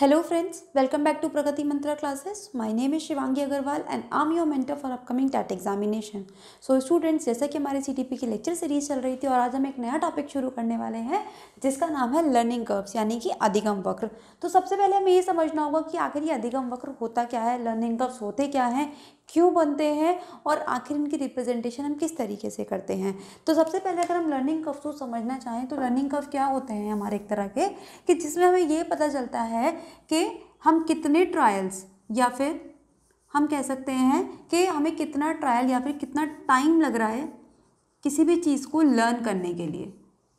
hello friends welcome back to Pragati Mantra classes my name है Shivangi Agarwal and I'm your mentor for upcoming TET examination so students जैसे कि हमारी CTP की lecture series चल रही थी और आज हम एक नया टॉपिक शुरू करने वाले हैं जिसका नाम है लर्निंग कर्व्स यानी कि अधिगम वक्र तो सबसे पहले हमें ये समझना होगा कि आखिर ये अधिगम वक्र होता क्या है लर्निंग कर्व्स होते क्या हैं क्यों बनते हैं और आखिर इनकी रिप्रेजेंटेशन हम किस तरीके से करते हैं तो सबसे पहले अगर हम लर्निंग कफ को समझना चाहें तो लर्निंग कफ क्या होते हैं हमारे एक तरह के कि जिसमें हमें ये पता चलता है कि हम कितने ट्रायल्स या फिर हम कह सकते हैं कि हमें कितना ट्रायल या फिर कितना टाइम लग रहा है किसी भी चीज़ को लर्न करने के लिए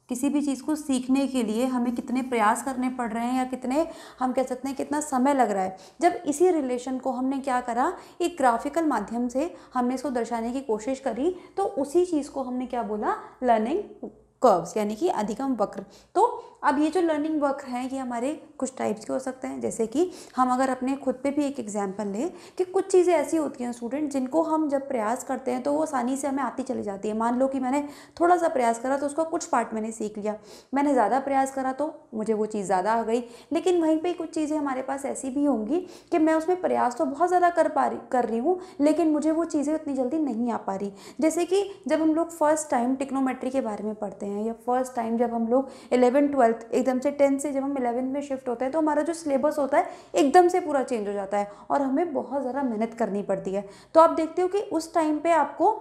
किसी भी चीज़ को सीखने के लिए हमें कितने प्रयास करने पड़ रहे हैं या कितने हम कह सकते हैं कितना समय लग रहा है जब इसी रिलेशन को हमने क्या करा एक ग्राफिकल माध्यम से हमने इसको दर्शाने की कोशिश करी तो उसी चीज़ को हमने क्या बोला लर्निंग कर्व्स यानी कि अधिकम वक्र तो अब ये जो लर्निंग वर्क हैं ये हमारे कुछ टाइप्स के हो सकते हैं जैसे कि हम अगर अपने खुद पे भी एक एग्जाम्पल लें कि कुछ चीज़ें ऐसी होती हैं स्टूडेंट जिनको हम जब प्रयास करते हैं तो वो आसानी से हमें आती चली जाती है मान लो कि मैंने थोड़ा सा प्रयास करा तो उसका कुछ पार्ट मैंने सीख लिया मैंने ज़्यादा प्रयास करा तो मुझे वो चीज़ ज़्यादा आ गई लेकिन वहीं पर कुछ चीज़ें हमारे पास ऐसी भी होंगी कि मैं उसमें प्रयास तो बहुत ज़्यादा कर पा रही कर रही हूँ लेकिन मुझे वो चीज़ें उतनी जल्दी नहीं आ पा रही जैसे कि जब हम लोग फर्स्ट टाइम टिक्नोमेट्री के बारे में पढ़ते हैं या फर्स्ट टाइम जब हम लोग इलेवन ट्वेल्थ ट्वेल्थ एकदम से टेंथ से जब हम इलेवन में शिफ्ट होते हैं तो हमारा जो सिलेबस होता है एकदम से पूरा चेंज हो जाता है और हमें बहुत ज़्यादा मेहनत करनी पड़ती है तो आप देखते हो कि उस टाइम पर आपको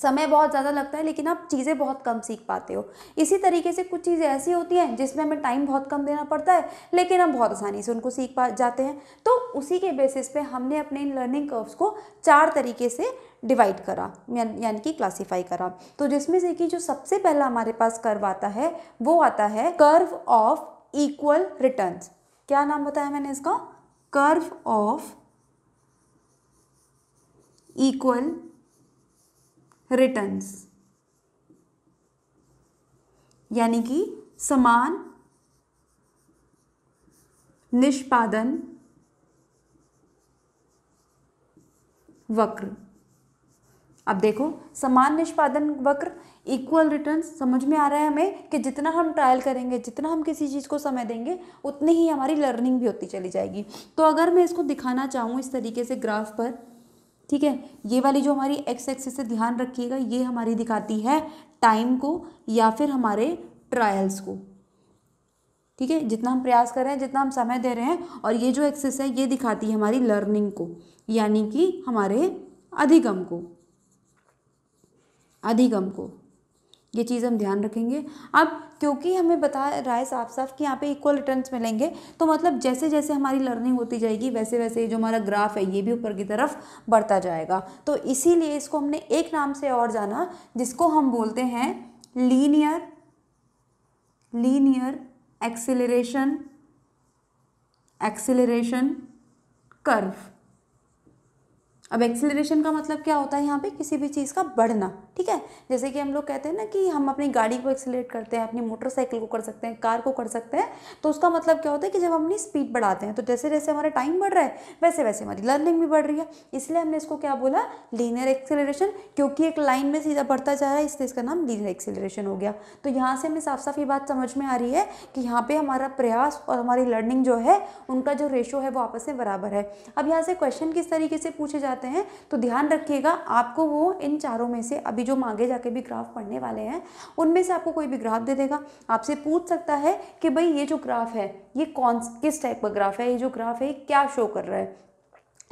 समय बहुत ज़्यादा लगता है लेकिन आप चीज़ें बहुत कम सीख पाते हो इसी तरीके से कुछ चीज़ें ऐसी होती हैं जिसमें हमें टाइम बहुत कम देना पड़ता है लेकिन हम बहुत आसानी से उनको सीख पा जाते हैं तो उसी के बेसिस पे हमने अपने इन लर्निंग कर्व्स को चार तरीके से डिवाइड करा यानी कि क्लासीफाई करा तो जिसमें से कि जो सबसे पहला हमारे पास कर्व आता है वो आता है कर्व ऑफ इक्वल रिटर्न क्या नाम बताया मैंने इसका कर्व ऑफ इक्वल रिटर्न्स यानी कि समान निष्पादन वक्र अब देखो समान निष्पादन वक्र इक्वल रिटर्न समझ में आ रहा है हमें कि जितना हम ट्रायल करेंगे जितना हम किसी चीज़ को समय देंगे उतनी ही हमारी लर्निंग भी होती चली जाएगी तो अगर मैं इसको दिखाना चाहूँ इस तरीके से ग्राफ पर ठीक है ये वाली जो हमारी एक्स एक्सिस से ध्यान रखिएगा ये हमारी दिखाती है टाइम को या फिर हमारे ट्रायल्स को ठीक है जितना हम प्रयास कर रहे हैं जितना हम समय दे रहे हैं और ये जो एक्सेस है ये दिखाती है हमारी लर्निंग को यानी कि हमारे अधिगम को अधिगम को ये चीज़ हम ध्यान रखेंगे अब क्योंकि हमें बता रहा है साफ साफ कि यहाँ पे इक्वल रिटर्न्स मिलेंगे तो मतलब जैसे जैसे हमारी लर्निंग होती जाएगी वैसे वैसे जो हमारा ग्राफ है ये भी ऊपर की तरफ बढ़ता जाएगा तो इसीलिए इसको हमने एक नाम से और जाना जिसको हम बोलते हैं linear linear acceleration acceleration curve अब एक्सेलरेशन का मतलब क्या होता है यहाँ पे किसी भी चीज़ का बढ़ना ठीक है जैसे कि हम लोग कहते हैं ना कि हम अपनी गाड़ी को एक्सेलरेट करते हैं अपनी मोटरसाइकिल को कर सकते हैं कार को कर सकते हैं तो उसका मतलब क्या होता है कि जब हम अपनी स्पीड बढ़ाते हैं तो जैसे जैसे हमारा टाइम बढ़ रहा है वैसे वैसे हमारी लर्निंग भी बढ़ रही है इसलिए हमने इसको क्या बोला लीनियर एक्सेलरेशन क्योंकि एक लाइन में सीधा बढ़ता जा रहा है इसलिए इसका नाम लीनियर एक्सेलरेशन हो गया तो यहाँ से हमें साफ साफ ये बात समझ में आ रही है कि यहाँ पर हमारा प्रयास और हमारी लर्निंग जो है उनका जो रेशो है वो आपस में बराबर है अब यहाँ से क्वेश्चन किस तरीके से पूछे जाते जाते हैं तो ध्यान रखिएगा आपको वो इन चारों में से अभी जो मांगे जाके भी ग्राफ पढ़ने वाले हैं उनमें से आपको कोई भी ग्राफ दे देगा आपसे पूछ सकता है कि भाई ये जो ग्राफ है ये कौन किस टाइप का ग्राफ है ये जो ग्राफ है क्या शो कर रहा है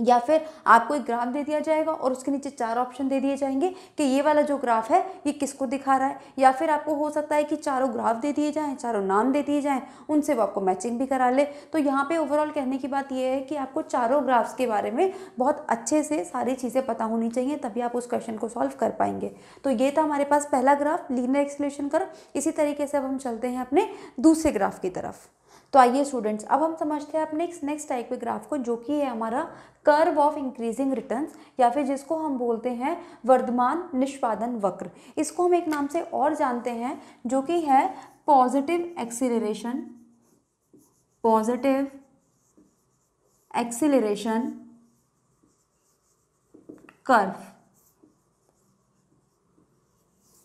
या फिर आपको एक ग्राफ दे दिया जाएगा और उसके नीचे चार ऑप्शन दे दिए जाएंगे कि ये वाला जो ग्राफ है ये किसको दिखा रहा है या फिर आपको हो सकता है कि चारों ग्राफ दे दिए जाएं चारों नाम दे दिए जाएँ उनसे वो आपको मैचिंग भी करा ले तो यहाँ पे ओवरऑल कहने की बात ये है कि आपको चारों ग्राफ्स के बारे में बहुत अच्छे से सारी चीज़ें पता होनी चाहिए तभी आप उस क्वेश्चन को सॉल्व कर पाएंगे तो ये था हमारे पास पहला ग्राफ लीनर एक्सप्लेशन कर इसी तरीके से अब हम चलते हैं अपने दूसरे ग्राफ की तरफ तो आइए स्टूडेंट्स अब हम समझते हैं अपने नेक्स्ट नेक्स्ट टाइप के ग्राफ को जो कि है हमारा कर्व ऑफ इंक्रीजिंग रिटर्न्स या फिर जिसको हम बोलते हैं वर्धमान निष्पादन वक्र इसको हम एक नाम से और जानते हैं जो कि है positive acceleration positive acceleration curve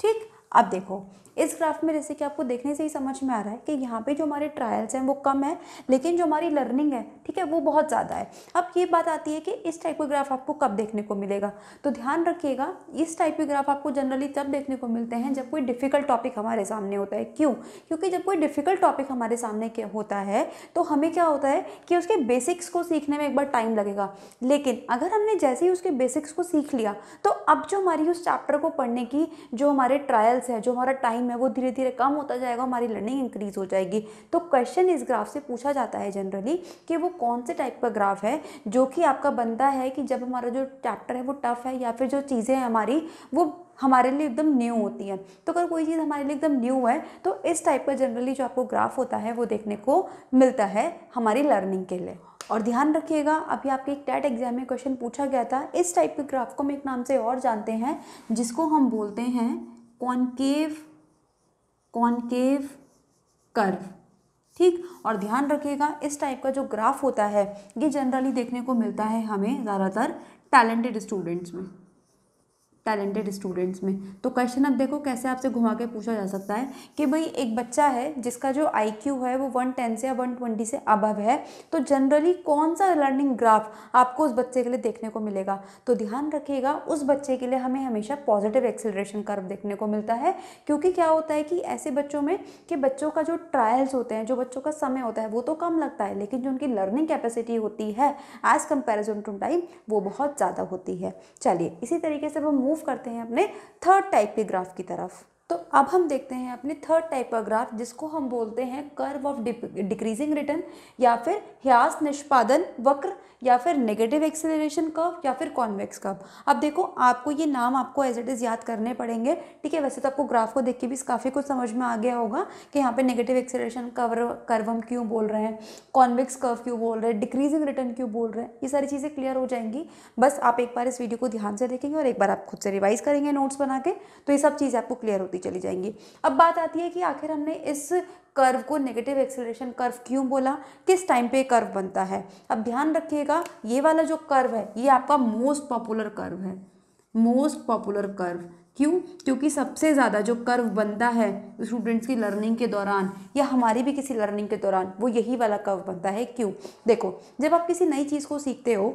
ठीक अब देखो इस ग्राफ में जैसे कि आपको देखने से ही समझ में आ रहा है कि यहाँ पे जो हमारे ट्रायल्स हैं वो कम है लेकिन जो हमारी लर्निंग है ठीक है वो बहुत ज़्यादा है अब ये बात आती है कि इस टाइप का ग्राफ आपको कब देखने को मिलेगा तो ध्यान रखिएगा इस टाइप के ग्राफ आपको जनरली तब देखने को मिलते हैं जब कोई डिफ़िकल्ट टॉपिक हमारे सामने होता है क्यों क्योंकि जब कोई डिफ़िकल्ट टॉपिक हमारे सामने होता है तो हमें क्या होता है कि उसके बेसिक्स को सीखने में एक बार टाइम लगेगा लेकिन अगर हमने जैसे ही उसके बेसिक्स को सीख लिया तो अब जो हमारी उस चैप्टर को पढ़ने की जो हमारे ट्रायल्स है जो हमारा टाइम टाइम है वो धीरे धीरे कम होता जाएगा हमारी लर्निंग इंक्रीज़ हो जाएगी तो क्वेश्चन इस ग्राफ से पूछा जाता है जनरली कि वो कौन से टाइप का ग्राफ है जो कि आपका बनता है कि जब हमारा जो चैप्टर है वो टफ़ है या फिर जो चीज़ें हैं हमारी वो हमारे लिए एकदम न्यू होती है तो अगर कोई चीज़ हमारे लिए एकदम न्यू है तो इस टाइप का जनरली जो आपको ग्राफ होता है वो देखने को मिलता है हमारी लर्निंग के लिए और ध्यान रखिएगा अभी आपके एक टैट एग्जाम में क्वेश्चन पूछा गया था इस टाइप के ग्राफ को हम एक नाम से और जानते हैं जिसको हम बोलते हैं कॉन्केव कॉनकेव कर्व ठीक और ध्यान रखिएगा इस टाइप का जो ग्राफ होता है ये जनरली देखने को मिलता है हमें ज़्यादातर टैलेंटेड स्टूडेंट्स में टैलेंटेड स्टूडेंट्स में तो क्वेश्चन अब देखो कैसे आपसे घुमा के पूछा जा सकता है कि भाई एक बच्चा है जिसका जो आईक्यू है वो वन टेन से या वन ट्वेंटी से अबव है तो जनरली कौन सा लर्निंग ग्राफ आपको उस बच्चे के लिए देखने को मिलेगा तो ध्यान रखिएगा उस बच्चे के लिए हमें हमेशा पॉजिटिव एक्सेलरेशन कर्व देखने को मिलता है क्योंकि क्या होता है कि ऐसे बच्चों में कि बच्चों का जो ट्रायल्स होते हैं जो बच्चों का समय होता है वो तो कम लगता है लेकिन जो उनकी लर्निंग कैपेसिटी होती है एज़ कंपेरिजन टू टाइम वो बहुत ज़्यादा होती है चलिए इसी तरीके से वो मूव करते हैं अपने थर्ड टाइप के ग्राफ की तरफ तो अब हम देखते हैं अपने थर्ड टाइप का ग्राफ जिसको हम बोलते हैं कर्व ऑफ डिक्रीजिंग रिटर्न या फिर ह्यास निष्पादन वक्र या फिर नेगेटिव एक्सेलरेशन कर्व या फिर कॉन्वेक्स कर्व अब देखो आपको ये नाम आपको एज इट इज़ याद करने पड़ेंगे ठीक है वैसे तो आपको ग्राफ को देख के भी काफ़ी कुछ समझ में आ गया होगा कि यहाँ पे नेगेटिव एक्सेलरेशन कर्व कर्व हम क्यों बोल रहे हैं कॉन्वेक्स कर्व क्यों बोल रहे हैं डिक्रीजिंग रिटर्न क्यों बोल रहे हैं ये सारी चीज़ें क्लियर हो जाएंगी बस आप एक बार इस वीडियो को ध्यान से देखेंगे और एक बार आप खुद से रिवाइज़ करेंगे नोट्स बना के तो ये सब चीज़ें आपको क्लियर होती चली जाएंगी अब बात आती है कि आखिर हमने इस कर्व को नेगेटिव एक्सेलरेशन कर्व क्यों बोला किस टाइम पे कर्व बनता है अब ध्यान रखिएगा ये वाला जो कर्व है ये आपका मोस्ट पॉपुलर कर्व है मोस्ट पॉपुलर कर्व क्यों क्योंकि सबसे ज़्यादा जो कर्व बनता है स्टूडेंट्स की लर्निंग के दौरान या हमारी भी किसी लर्निंग के दौरान वो यही वाला कर्व बनता है क्यों देखो जब आप किसी नई चीज़ को सीखते हो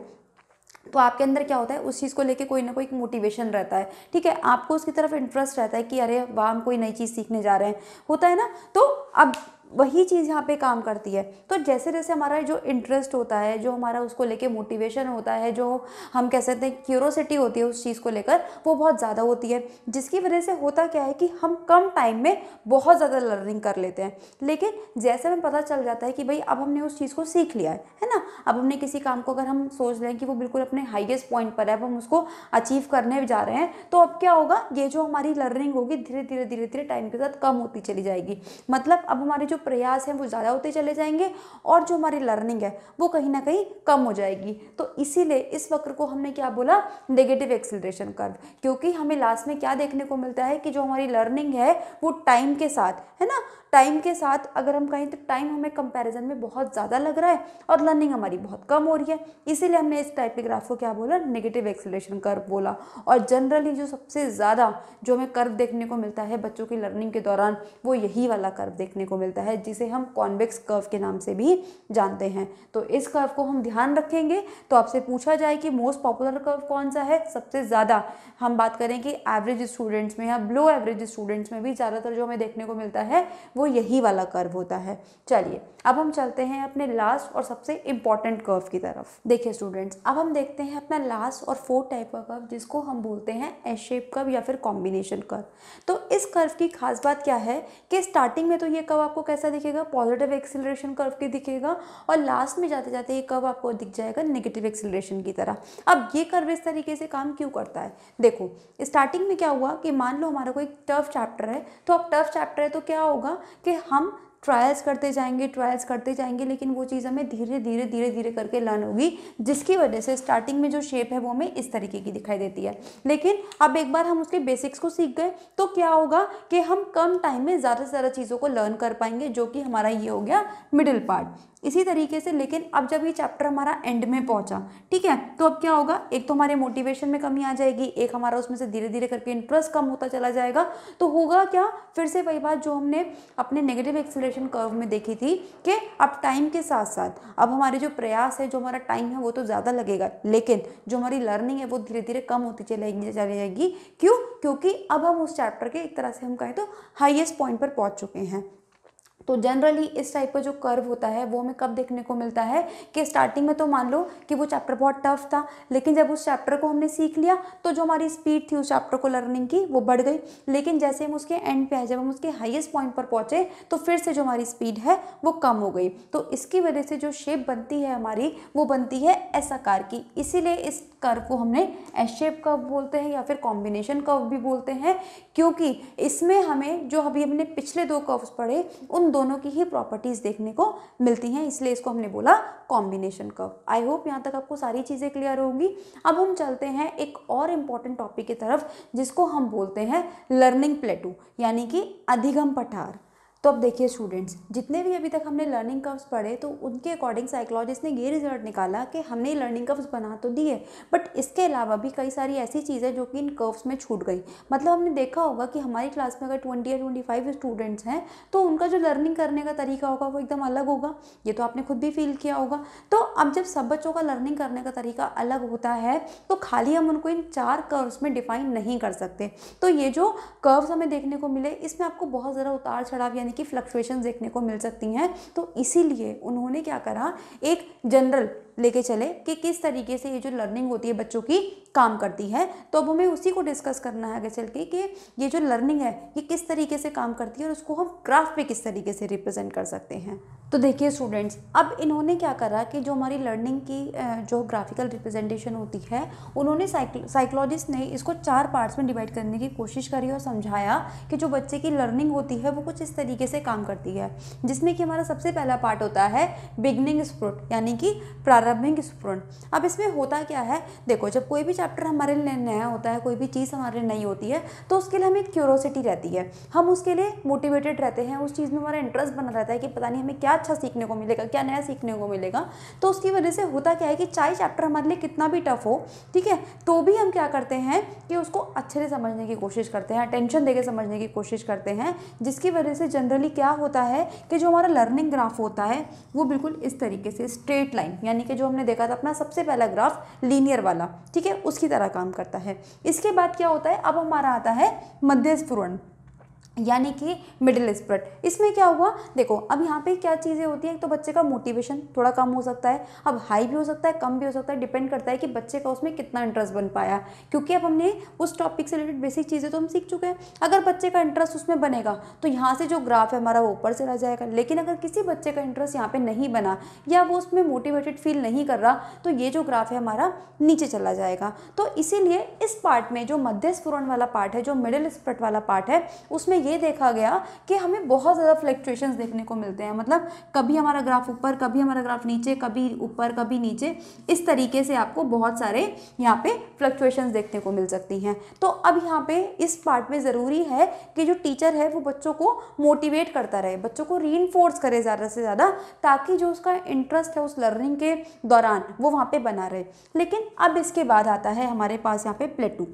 तो आपके अंदर क्या होता है उस चीज़ को लेके कोई ना कोई मोटिवेशन रहता है ठीक है आपको उसकी तरफ इंटरेस्ट रहता है कि अरे वाह हम कोई नई चीज़ सीखने जा रहे हैं होता है ना तो अब वही चीज़ यहाँ पे काम करती है तो जैसे जैसे हमारा जो इंटरेस्ट होता है जो हमारा उसको लेके मोटिवेशन होता है जो हम कह सकते हैं क्यूरोसिटी होती है उस चीज़ को लेकर वो बहुत ज़्यादा होती है जिसकी वजह से होता क्या है कि हम कम टाइम में बहुत ज़्यादा लर्निंग कर लेते हैं लेकिन जैसे हमें पता चल जाता है कि भाई अब हमने उस चीज़ को सीख लिया है है ना अब हमने किसी काम को अगर हम सोच रहे हैं कि वो बिल्कुल अपने हाइएस्ट पॉइंट पर है अब हम उसको अचीव करने जा रहे हैं तो अब क्या होगा ये जो हमारी लर्निंग होगी धीरे धीरे धीरे धीरे टाइम के साथ कम होती चली जाएगी मतलब अब हमारी जो जो प्रयास हैं वो ज़्यादा होते चले जाएंगे और जो हमारी लर्निंग है वो कहीं ना कहीं कम हो जाएगी तो इसीलिए इस वक्र को हमने क्या बोला नेगेटिव एक्सिलेशन कर्व क्योंकि हमें लास्ट में क्या देखने को मिलता है कि जो हमारी लर्निंग है वो टाइम के साथ है ना टाइम के साथ अगर हम कहें तो टाइम हमें कंपैरिजन में बहुत ज़्यादा लग रहा है और लर्निंग हमारी बहुत कम हो रही है इसीलिए हमने इस टाइप के ग्राफ को क्या बोला नेगेटिव एक्सेलेशन कर्व बोला और जनरली जो सबसे ज़्यादा जो हमें कर्व देखने को मिलता है बच्चों की लर्निंग के दौरान वो यही वाला कर्व देखने को मिलता है जिसे हम कॉन्वेक्स कर्व के नाम से भी जानते हैं तो इस कर्व को हम ध्यान रखेंगे तो आपसे पूछा जाए कि मोस्ट पॉपुलर कर्व कौन सा है सबसे ज़्यादा हम बात करें कि एवरेज स्टूडेंट्स में या ब्लो एवरेज स्टूडेंट्स में भी ज़्यादातर जो हमें देखने को मिलता है वो यही वाला कर्व होता है चलिए अब हम चलते हैं अपने लास्ट और सबसे इम्पॉर्टेंट कर्व की तरफ देखिए स्टूडेंट्स अब हम देखते हैं अपना लास्ट और फोर्थ टाइप का कर्व जिसको हम बोलते हैं एस शेप कर्व या फिर कॉम्बिनेशन कर्व तो इस कर्व की खास बात क्या है कि स्टार्टिंग में तो ये कर्व आपको कैसा दिखेगा पॉजिटिव एक्सिलेशन कर्व की दिखेगा और लास्ट में जाते जाते ये कर्व आपको दिख जाएगा निगेटिव एक्सिलेशन की तरह अब ये कर्व इस तरीके से काम क्यों करता है देखो स्टार्टिंग में क्या हुआ कि मान लो हमारा कोई टफ चैप्टर है तो अब टफ चैप्टर है तो क्या होगा कि हम ट्रायल्स करते जाएंगे ट्रायल्स करते जाएंगे लेकिन वो चीज़ हमें धीरे धीरे धीरे धीरे करके लर्न होगी जिसकी वजह से स्टार्टिंग में जो शेप है वो हमें इस तरीके की दिखाई देती है लेकिन अब एक बार हम उसके बेसिक्स को सीख गए तो क्या होगा कि हम कम टाइम में ज़्यादा से ज़्यादा चीज़ों को लर्न कर पाएंगे जो कि हमारा ये हो गया मिडिल पार्ट इसी तरीके से लेकिन अब जब ये चैप्टर हमारा एंड में पहुंचा ठीक है तो अब क्या होगा एक तो हमारे मोटिवेशन में कमी आ जाएगी एक हमारा उसमें से धीरे धीरे करके इंटरेस्ट कम होता चला जाएगा तो होगा क्या फिर से वही बात जो हमने अपने नेगेटिव एक्सलेशन कर्व में देखी थी कि अब टाइम के साथ साथ अब हमारे जो प्रयास है जो हमारा टाइम है वो तो ज़्यादा लगेगा लेकिन जो हमारी लर्निंग है वो धीरे धीरे कम होती चलेगी चली जाएगी क्यों क्योंकि अब हम उस चैप्टर के एक तरह से हम कहें तो हाइएस्ट पॉइंट पर पहुंच चुके हैं तो जनरली इस टाइप का जो कर्व होता है वो हमें कब देखने को मिलता है कि स्टार्टिंग में तो मान लो कि वो चैप्टर बहुत टफ था लेकिन जब उस चैप्टर को हमने सीख लिया तो जो हमारी स्पीड थी उस चैप्टर को लर्निंग की वो बढ़ गई लेकिन जैसे हम उसके एंड पे आए जब हम उसके हाईएस्ट पॉइंट पर पहुँचे तो फिर से जो हमारी स्पीड है वो कम हो गई तो इसकी वजह से जो शेप बनती है हमारी वो बनती है एस आकार की इसीलिए इस कर्व को हमने एस शेप कर्व बोलते हैं या फिर कॉम्बिनेशन कर्व भी बोलते हैं क्योंकि इसमें हमें जो अभी हमने पिछले दो कर्व्स पढ़े उन दोनों की ही प्रॉपर्टीज़ देखने को मिलती हैं इसलिए इसको हमने बोला कॉम्बिनेशन कर्व आई होप यहाँ तक आपको सारी चीज़ें क्लियर होंगी अब हम चलते हैं एक और इम्पॉर्टेंट टॉपिक की तरफ जिसको हम बोलते हैं लर्निंग प्लेटू यानी कि अधिगम पठार तो अब देखिए स्टूडेंट्स जितने भी अभी तक हमने लर्निंग कर्व्स पढ़े तो उनके अकॉर्डिंग साइकोलॉजिस्ट ने ये रिजल्ट निकाला कि हमने लर्निंग कर्व्स बना तो दिए बट इसके अलावा भी कई सारी ऐसी चीज़ें जो कि इन कर्व्स में छूट गई मतलब हमने देखा होगा कि हमारी क्लास में अगर ट्वेंटी या ट्वेंटी फाइव स्टूडेंट्स हैं तो उनका जो लर्निंग करने का तरीका होगा वो एकदम अलग होगा ये तो आपने खुद भी फील किया होगा तो अब जब सब बच्चों का लर्निंग करने का तरीका अलग होता है तो खाली हम उनको इन चार कर्व्स में डिफाइन नहीं कर सकते तो ये जो कर्व्स हमें देखने को मिले इसमें आपको बहुत ज़्यादा उतार चढ़ाव यानी की फ्लक्चुएशन देखने को मिल सकती हैं तो इसीलिए उन्होंने क्या करा एक जनरल लेके चले कि किस तरीके से ये जो लर्निंग होती है बच्चों की काम करती है तो अब हमें उसी को डिस्कस करना है आगे चल के कि ये जो लर्निंग है ये किस तरीके से काम करती है और उसको हम ग्राफ पे किस तरीके से रिप्रेजेंट कर सकते हैं तो देखिए स्टूडेंट्स अब इन्होंने क्या करा कि जो हमारी लर्निंग की जो ग्राफिकल रिप्रेजेंटेशन होती है उन्होंने साइकोलॉजिस्ट ने इसको चार पार्ट्स में डिवाइड करने की कोशिश करी और समझाया कि जो बच्चे की लर्निंग होती है वो कुछ इस तरीके से काम करती है जिसमें कि हमारा सबसे पहला पार्ट होता है बिगनिंग स्प्रुट यानी कि प्रारंभ प्रारंभिक स्फुरन अब इसमें होता क्या है देखो जब कोई भी चैप्टर हमारे लिए नया होता है कोई भी चीज़ हमारे लिए नई होती है तो उसके लिए हमें क्यूरोसिटी रहती है हम उसके लिए मोटिवेटेड रहते हैं उस चीज़ में हमारा इंटरेस्ट बना रहता है कि पता नहीं हमें क्या अच्छा सीखने को मिलेगा क्या नया सीखने को मिलेगा तो उसकी वजह से होता क्या है कि चाहे चैप्टर हमारे लिए कितना भी टफ हो ठीक है तो भी हम क्या करते हैं कि उसको अच्छे से समझने की कोशिश करते हैं अटेंशन दे समझने की कोशिश करते हैं जिसकी वजह से जनरली क्या होता है कि जो हमारा लर्निंग ग्राफ होता है वो बिल्कुल इस तरीके से स्ट्रेट लाइन यानी कि जो हमने देखा था अपना सबसे पहला ग्राफ लीनियर वाला ठीक है उसकी तरह काम करता है इसके बाद क्या होता है अब हमारा आता है मध्य स्फुरण यानी कि मिडिल स्प्रेड इसमें क्या हुआ देखो अब यहाँ पे क्या चीज़ें होती हैं तो बच्चे का मोटिवेशन थोड़ा कम हो सकता है अब हाई भी हो सकता है कम भी हो सकता है डिपेंड करता है कि बच्चे का उसमें कितना इंटरेस्ट बन पाया क्योंकि अब हमने उस टॉपिक से रिलेटेड बेसिक चीज़ें तो हम सीख चुके हैं अगर बच्चे का इंटरेस्ट उसमें बनेगा तो यहाँ से जो ग्राफ है हमारा वो ऊपर से रह जाएगा लेकिन अगर किसी बच्चे का इंटरेस्ट यहाँ पर नहीं बना या वो उसमें मोटिवेटेड फील नहीं कर रहा तो ये जो ग्राफ है हमारा नीचे चला जाएगा तो इसीलिए इस पार्ट में जो मध्य स्फुरन वाला पार्ट है जो मिडिल स्प्रेड वाला पार्ट है उसमें ये देखा गया कि हमें बहुत ज़्यादा फ्लैक्चुएशन देखने को मिलते हैं मतलब कभी हमारा ग्राफ ऊपर कभी हमारा ग्राफ नीचे कभी ऊपर कभी नीचे इस तरीके से आपको बहुत सारे यहाँ पे फ्लक्चुएशन देखने को मिल सकती हैं तो अब यहाँ पे इस पार्ट में ज़रूरी है कि जो टीचर है वो बच्चों को मोटिवेट करता रहे बच्चों को री करे ज़्यादा से ज़्यादा ताकि जो उसका इंटरेस्ट है उस लर्निंग के दौरान वो वहाँ पर बना रहे लेकिन अब इसके बाद आता है हमारे पास यहाँ पे प्लेटू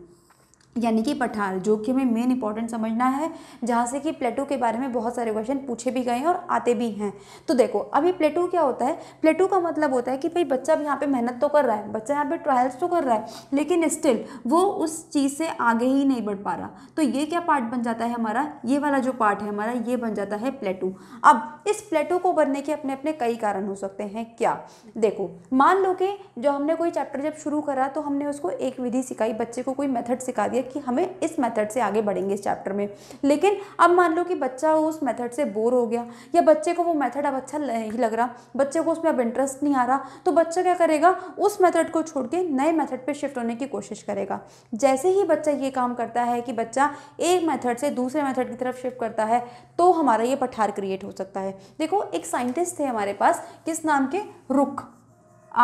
यानी कि पठार जो कि हमें मेन इंपॉर्टेंट समझना है जहाँ से कि प्लेटो के बारे में बहुत सारे क्वेश्चन पूछे भी गए हैं और आते भी हैं तो देखो अभी प्लेटो क्या होता है प्लेटो का मतलब होता है कि भाई बच्चा भी यहाँ पे मेहनत तो कर रहा है बच्चा यहाँ पे ट्रायल्स तो कर रहा है लेकिन स्टिल वो उस चीज़ से आगे ही नहीं बढ़ पा रहा तो ये क्या पार्ट बन जाता है हमारा ये वाला जो पार्ट है हमारा ये बन जाता है प्लेटो अब इस प्लेटो को बनने के अपने अपने कई कारण हो सकते हैं क्या देखो मान लो कि जो हमने कोई चैप्टर जब शुरू करा तो हमने उसको एक विधि सिखाई बच्चे को कोई मेथड सिखा दिया करेंगे कि हमें इस मेथड से आगे बढ़ेंगे इस चैप्टर में लेकिन अब मान लो कि बच्चा उस मेथड से बोर हो गया या बच्चे को वो मेथड अब अच्छा नहीं लग रहा बच्चे को उसमें अब इंटरेस्ट नहीं आ रहा तो बच्चा क्या करेगा उस मेथड को छोड़ के नए मेथड पर शिफ्ट होने की कोशिश करेगा जैसे ही बच्चा ये काम करता है कि बच्चा एक मेथड से दूसरे मेथड की तरफ शिफ्ट करता है तो हमारा ये पठार क्रिएट हो सकता है देखो एक साइंटिस्ट थे हमारे पास किस नाम के रुख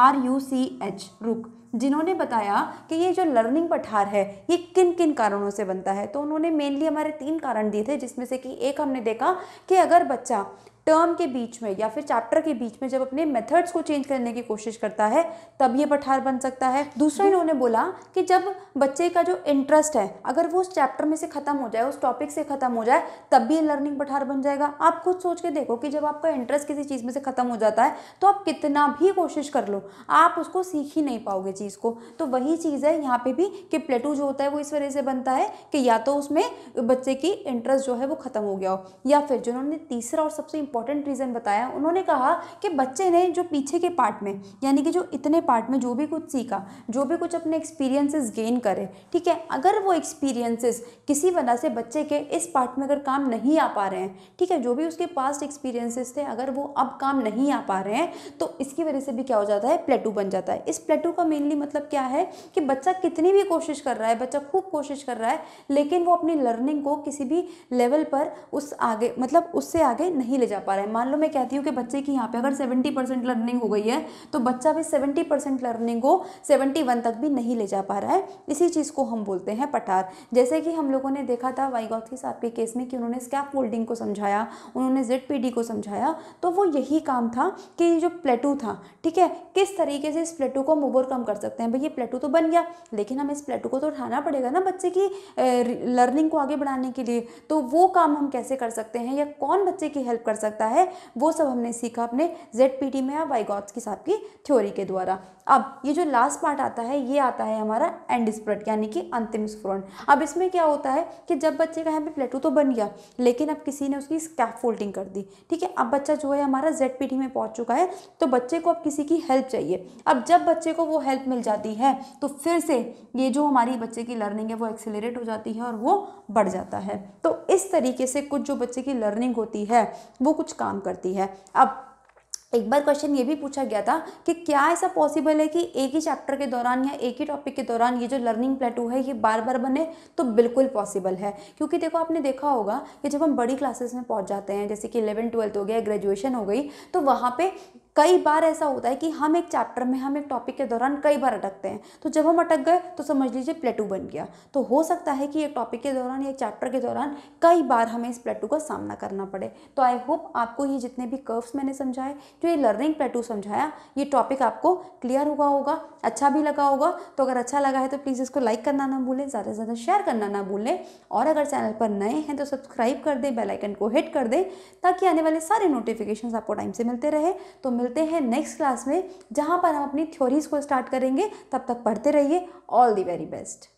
आर यू सी एच रुक जिन्होंने बताया कि ये जो लर्निंग पठार है ये किन किन कारणों से बनता है तो उन्होंने मेनली हमारे तीन कारण दिए थे जिसमें से कि एक हमने देखा कि अगर बच्चा टर्म के बीच में या फिर चैप्टर के बीच में जब अपने मेथड्स को चेंज करने की कोशिश करता है तब ये पठार बन सकता है दूसरा इन्होंने बोला कि जब बच्चे का जो इंटरेस्ट है अगर वो उस चैप्टर में से खत्म हो जाए उस टॉपिक से खत्म हो जाए तब भी ये लर्निंग पठार बन जाएगा आप खुद सोच के देखो कि जब आपका इंटरेस्ट किसी चीज़ में से खत्म हो जाता है तो आप कितना भी कोशिश कर लो आप उसको सीख ही नहीं पाओगे चीज़ को तो वही चीज़ है यहाँ पे भी कि प्लेटू जो होता है वो इस वजह से बनता है कि या तो उसमें बच्चे की इंटरेस्ट जो है वो खत्म हो गया हो या फिर जिन्होंने तीसरा और सबसे इंपॉर्टेंट रीज़न बताया उन्होंने कहा कि बच्चे ने जो पीछे के पार्ट में यानी कि जो इतने पार्ट में जो भी कुछ सीखा जो भी कुछ अपने एक्सपीरियंसेस गेन करे ठीक है अगर वो एक्सपीरियंसेस किसी वजह से बच्चे के इस पार्ट में अगर काम नहीं आ पा रहे हैं ठीक है जो भी उसके पास्ट एक्सपीरियंसेस थे अगर वो अब काम नहीं आ पा रहे हैं तो इसकी वजह से भी क्या हो जाता है प्लेटू बन जाता है इस प्लेटू का मेनली मतलब क्या है कि बच्चा कितनी भी कोशिश कर रहा है बच्चा खूब कोशिश कर रहा है लेकिन वो अपनी लर्निंग को किसी भी लेवल पर उस आगे मतलब उससे आगे नहीं ले जा पा रहा है मान लो मैं कहती हूँ कि बच्चे की यहाँ पे अगर सेवेंटी परसेंट लर्निंग हो गई है तो बच्चा भी सेवेंटी परसेंट लर्निंग को 71 वन तक भी नहीं ले जा पा रहा है इसी चीज़ को हम बोलते हैं पठार जैसे कि हम लोगों ने देखा था वाईगौथी साहब के केस में कि उन्होंने स्कैप होल्डिंग को समझाया उन्होंने जेड को समझाया तो वो यही काम था कि जो प्लेटू था ठीक है किस तरीके से इस प्लेटू को हम ओवरकम कर सकते हैं भाई ये प्लेटू तो बन गया लेकिन हम इस प्लेटू को तो उठाना पड़ेगा ना बच्चे की लर्निंग को आगे बढ़ाने के लिए तो वो काम हम कैसे कर सकते हैं या कौन बच्चे की हेल्प कर सकते करता है वो सब हमने सीखा अपने जेड पी टी में या वाइगॉट्स की साहब की थ्योरी के द्वारा अब ये जो लास्ट पार्ट आता है ये आता है हमारा एंड स्प्रेड यानी कि अंतिम स्फुरन अब इसमें क्या होता है कि जब बच्चे का यहाँ पे प्लेटू तो बन गया लेकिन अब किसी ने उसकी स्कैप फोल्डिंग कर दी ठीक है अब बच्चा जो है हमारा जेड पी टी में पहुँच चुका है तो बच्चे को अब किसी की हेल्प चाहिए अब जब बच्चे को वो हेल्प मिल जाती है तो फिर से ये जो हमारी बच्चे की लर्निंग है वो एक्सेलरेट हो जाती है और वो बढ़ जाता है तो इस तरीके से कुछ जो बच्चे की लर्निंग होती है वो कुछ काम करती है अब एक बार क्वेश्चन ये भी पूछा गया था कि क्या ऐसा पॉसिबल है कि एक ही चैप्टर के दौरान या एक ही टॉपिक के दौरान ये जो लर्निंग प्लेटू है ये बार बार बने तो बिल्कुल पॉसिबल है क्योंकि देखो आपने देखा होगा कि जब हम बड़ी क्लासेस में पहुंच जाते हैं जैसे कि इलेवन ट्वेल्थ हो गया ग्रेजुएशन हो गई तो वहाँ पर कई बार ऐसा होता है कि हम एक चैप्टर में हम एक टॉपिक के दौरान कई बार अटकते हैं तो जब हम अटक गए तो समझ लीजिए प्लेटू बन गया तो हो सकता है कि एक टॉपिक के दौरान या चैप्टर के दौरान कई बार हमें इस प्लेटू का सामना करना पड़े तो आई होप आपको ये जितने भी कर्व्स मैंने समझाए जो ये लर्निंग प्लेटू समझाया ये टॉपिक आपको क्लियर हुआ होगा अच्छा भी लगा होगा तो अगर अच्छा लगा है तो प्लीज़ इसको लाइक करना ना भूलें ज़्यादा से ज़्यादा शेयर करना ना भूलें और अगर चैनल पर नए हैं तो सब्सक्राइब कर दें बेलाइकन को हिट कर दें ताकि आने वाले सारे नोटिफिकेशन आपको टाइम से मिलते रहे तो मिल मिलते हैं नेक्स्ट क्लास में जहाँ पर हम अपनी थ्योरीज़ को स्टार्ट करेंगे तब तक पढ़ते रहिए ऑल दी वेरी बेस्ट